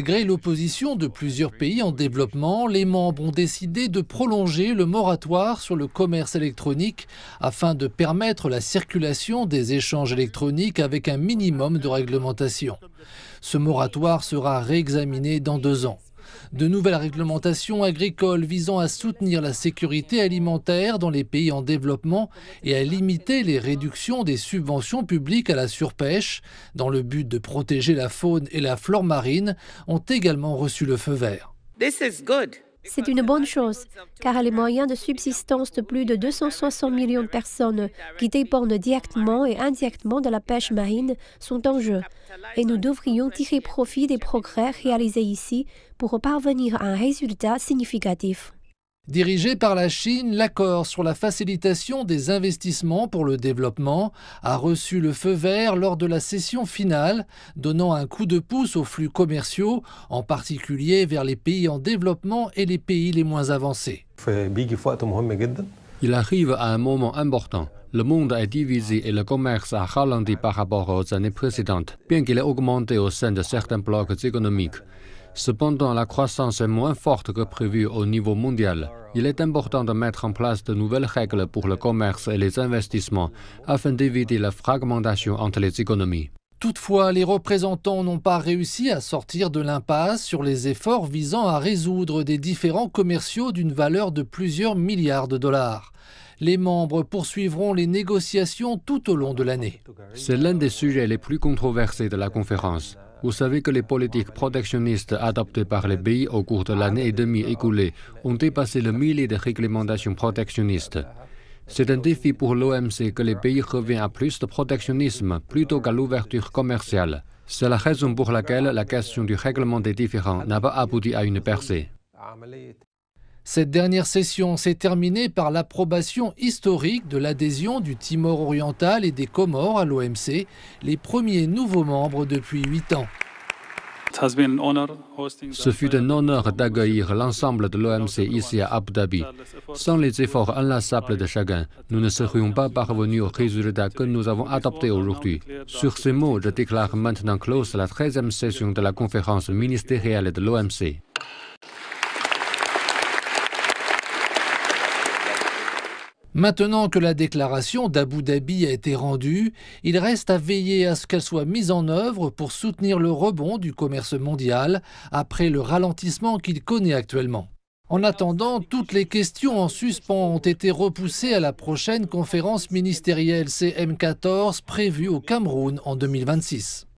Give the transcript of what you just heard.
Malgré l'opposition de plusieurs pays en développement, les membres ont décidé de prolonger le moratoire sur le commerce électronique afin de permettre la circulation des échanges électroniques avec un minimum de réglementation. Ce moratoire sera réexaminé dans deux ans de nouvelles réglementations agricoles visant à soutenir la sécurité alimentaire dans les pays en développement et à limiter les réductions des subventions publiques à la surpêche, dans le but de protéger la faune et la flore marine, ont également reçu le feu vert. This is good. C'est une bonne chose, car les moyens de subsistance de plus de 260 millions de personnes qui dépendent directement et indirectement de la pêche marine sont en jeu, et nous devrions tirer profit des progrès réalisés ici pour parvenir à un résultat significatif dirigé par la Chine, l'accord sur la facilitation des investissements pour le développement a reçu le feu vert lors de la session finale, donnant un coup de pouce aux flux commerciaux, en particulier vers les pays en développement et les pays les moins avancés. Il arrive à un moment important. Le monde est divisé et le commerce a ralenti par rapport aux années précédentes, bien qu'il ait augmenté au sein de certains blocs économiques. Cependant, la croissance est moins forte que prévue au niveau mondial. Il est important de mettre en place de nouvelles règles pour le commerce et les investissements afin d'éviter la fragmentation entre les économies. Toutefois, les représentants n'ont pas réussi à sortir de l'impasse sur les efforts visant à résoudre des différends commerciaux d'une valeur de plusieurs milliards de dollars. Les membres poursuivront les négociations tout au long de l'année. C'est l'un des sujets les plus controversés de la conférence. Vous savez que les politiques protectionnistes adoptées par les pays au cours de l'année et demie écoulée ont dépassé le millier de réglementations protectionnistes. C'est un défi pour l'OMC que les pays reviennent à plus de protectionnisme plutôt qu'à l'ouverture commerciale. C'est la raison pour laquelle la question du règlement des différends n'a pas abouti à une percée. Cette dernière session s'est terminée par l'approbation historique de l'adhésion du Timor oriental et des Comores à l'OMC, les premiers nouveaux membres depuis huit ans. Ce fut un honneur d'accueillir l'ensemble de l'OMC ici à Abu Dhabi. Sans les efforts inlassables de chacun, nous ne serions pas parvenus au résultat que nous avons adopté aujourd'hui. Sur ces mots, je déclare maintenant close la 13e session de la conférence ministérielle de l'OMC. Maintenant que la déclaration d'Abu Dhabi a été rendue, il reste à veiller à ce qu'elle soit mise en œuvre pour soutenir le rebond du commerce mondial après le ralentissement qu'il connaît actuellement. En attendant, toutes les questions en suspens ont été repoussées à la prochaine conférence ministérielle CM14 prévue au Cameroun en 2026.